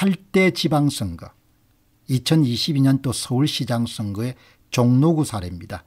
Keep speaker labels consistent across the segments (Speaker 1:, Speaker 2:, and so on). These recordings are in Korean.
Speaker 1: 8대 지방선거, 2022년 또 서울시장 선거의 종로구 사례입니다.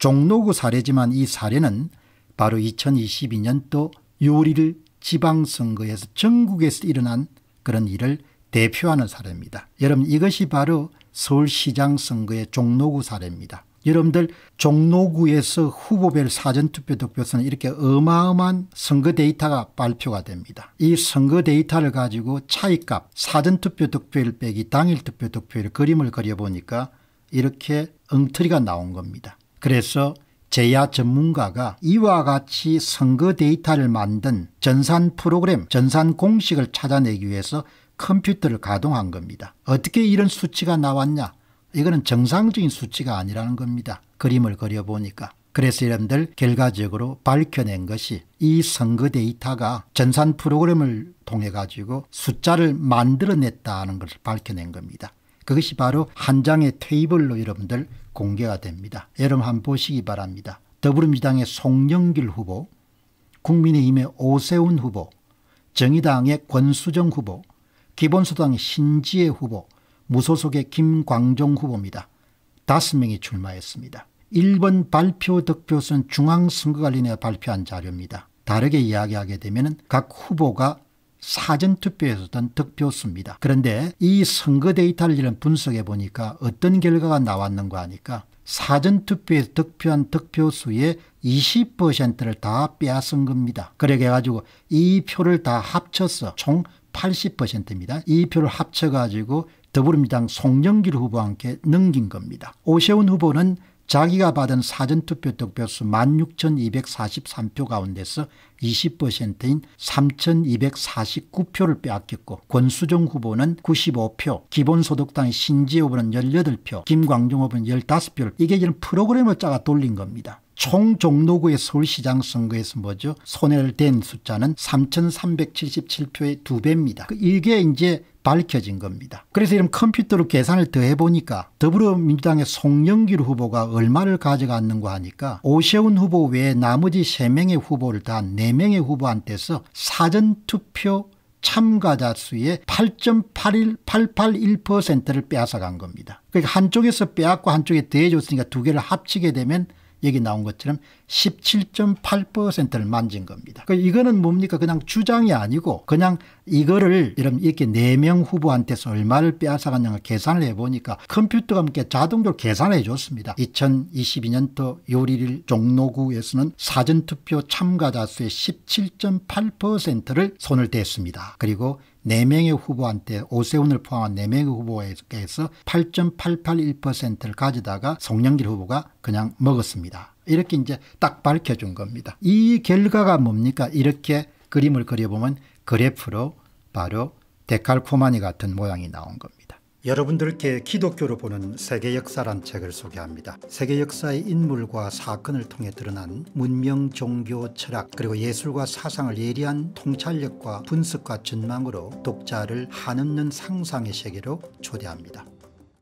Speaker 1: 종로구 사례지만 이 사례는 바로 2022년도 6월 1 지방선거에서 전국에서 일어난 그런 일을 대표하는 사례입니다. 여러분 이것이 바로 서울시장 선거의 종로구 사례입니다. 여러분들 종로구에서 후보별 사전투표 득표수는 이렇게 어마어마한 선거 데이터가 발표가 됩니다. 이 선거 데이터를 가지고 차이값 사전투표 득표율 빼기 당일 투표 득표율 그림을 그려보니까 이렇게 엉터리가 나온 겁니다. 그래서 제야 전문가가 이와 같이 선거 데이터를 만든 전산 프로그램, 전산 공식을 찾아내기 위해서 컴퓨터를 가동한 겁니다. 어떻게 이런 수치가 나왔냐? 이거는 정상적인 수치가 아니라는 겁니다. 그림을 그려보니까. 그래서 여러분들 결과적으로 밝혀낸 것이 이 선거 데이터가 전산 프로그램을 통해 가지고 숫자를 만들어냈다는 것을 밝혀낸 겁니다. 그것이 바로 한 장의 테이블로 여러분들 공개가 됩니다. 여러분 한번 보시기 바랍니다. 더불어민주당의 송영길 후보, 국민의힘의 오세훈 후보, 정의당의 권수정 후보, 기본소당의 신지혜 후보, 무소속의 김광종 후보입니다. 5명이 출마했습니다. 1번 발표 득표수는 중앙선거관리위가 발표한 자료입니다. 다르게 이야기하게 되면 각 후보가 사전투표에서 든 득표수입니다. 그런데 이 선거 데이터를 분석해 보니까 어떤 결과가 나왔는가 하니까 사전투표에서 득표한 득표수의 20%를 다 빼앗은 겁니다. 그렇가지고이 표를 다 합쳐서 총 80%입니다. 이 표를 합쳐가지고 더불어민주당 송영길 후보와 함께 넘긴 겁니다. 오세훈 후보는 자기가 받은 사전투표 득표수 16,243표 가운데서 20%인 3,249표를 빼앗겼고 권수종 후보는 95표, 기본소득당 신지 후보는 18표, 김광중 후보는 15표를 이게 지금 프로그램을 짜가 돌린 겁니다. 총 종로구의 서울시장 선거에서 뭐죠 손해를 댄 숫자는 3,377표의 두배입니다 이게 그 이제 밝혀진 겁니다. 그래서 이런 컴퓨터로 계산을 더 해보니까 더불어민주당의 송영길 후보가 얼마를 가져갔는가 하니까 오세훈 후보 외에 나머지 3명의 후보를 다 4명의 후보한테서 사전투표 참가자 수의 8.81881%를 빼앗아간 겁니다. 그러니까 한쪽에서 빼앗고 한쪽에 대해줬으니까 두 개를 합치게 되면 여기 나온 것처럼 17.8%를 만진 겁니다. 그러니까 이거는 뭡니까? 그냥 주장이 아니고 그냥 이거를 이렇게 4명 후보한테서 얼마를 빼앗아갔냐가 계산을 해보니까 컴퓨터가 함께 자동적으로 계산해 줬습니다. 2022년도 6월 1 종로구에서는 사전투표 참가자 수의 17.8%를 손을 댔습니다. 그리고 4명의 후보한테 오세훈을 포함한 4명의 후보에서 8.881%를 가져다가 송영길 후보가 그냥 먹었습니다. 이렇게 이제 딱 밝혀준 겁니다. 이 결과가 뭡니까? 이렇게 그림을 그려보면 그래프로 바로 데칼코마니 같은 모양이 나온 겁니다. 여러분들께 기독교로 보는 세계 역사란 책을 소개합니다. 세계 역사의 인물과 사건을 통해 드러난 문명, 종교, 철학 그리고 예술과 사상을 예리한 통찰력과 분석과 전망으로 독자를 한없는 상상의 세계로 초대합니다.